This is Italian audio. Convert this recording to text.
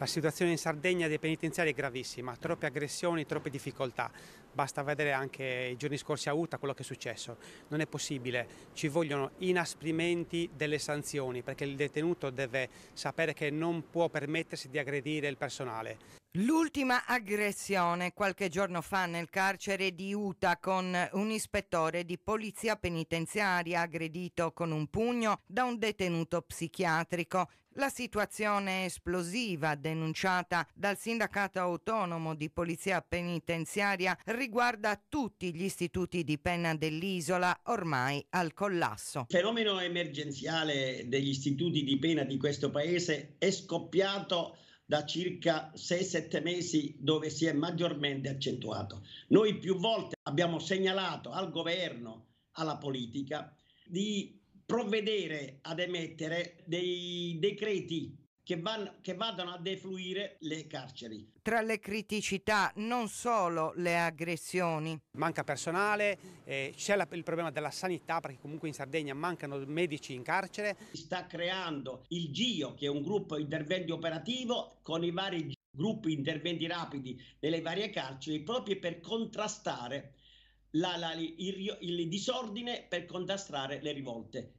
La situazione in Sardegna dei penitenziari è gravissima, troppe aggressioni, troppe difficoltà. Basta vedere anche i giorni scorsi a Uta quello che è successo. Non è possibile, ci vogliono inasprimenti delle sanzioni perché il detenuto deve sapere che non può permettersi di aggredire il personale. L'ultima aggressione qualche giorno fa nel carcere di Utah con un ispettore di polizia penitenziaria aggredito con un pugno da un detenuto psichiatrico. La situazione esplosiva denunciata dal sindacato autonomo di polizia penitenziaria riguarda tutti gli istituti di pena dell'isola ormai al collasso. Il fenomeno emergenziale degli istituti di pena di questo paese è scoppiato da circa 6-7 mesi dove si è maggiormente accentuato. Noi più volte abbiamo segnalato al governo, alla politica, di provvedere ad emettere dei decreti che, vanno, che vadano a defluire le carceri. Tra le criticità non solo le aggressioni. Manca personale, eh, c'è la, il problema della sanità perché comunque in Sardegna mancano medici in carcere. Sta creando il GIO che è un gruppo interventi operativo con i vari gruppi interventi rapidi nelle varie carceri proprio per contrastare la, la, il, il disordine per contrastare le rivolte.